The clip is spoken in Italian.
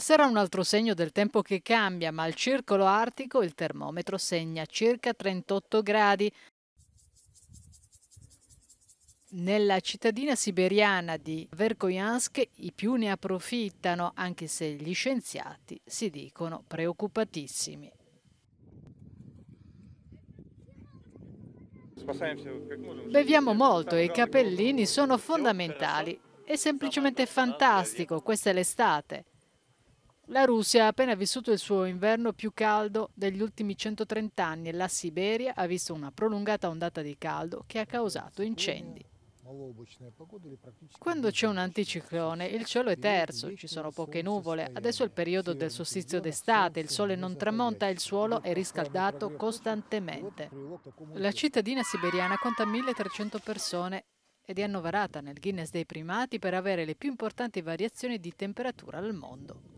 Sarà un altro segno del tempo che cambia, ma al circolo artico il termometro segna circa 38 gradi. Nella cittadina siberiana di Verkhoyansk i più ne approfittano, anche se gli scienziati si dicono preoccupatissimi. Beviamo molto e i capellini sono fondamentali. È semplicemente fantastico, questa è l'estate. La Russia ha appena vissuto il suo inverno più caldo degli ultimi 130 anni e la Siberia ha visto una prolungata ondata di caldo che ha causato incendi. Quando c'è un anticiclone il cielo è terzo, ci sono poche nuvole, adesso è il periodo del sostizio d'estate, il sole non tramonta e il suolo è riscaldato costantemente. La cittadina siberiana conta 1300 persone ed è annoverata nel Guinness dei primati per avere le più importanti variazioni di temperatura al mondo.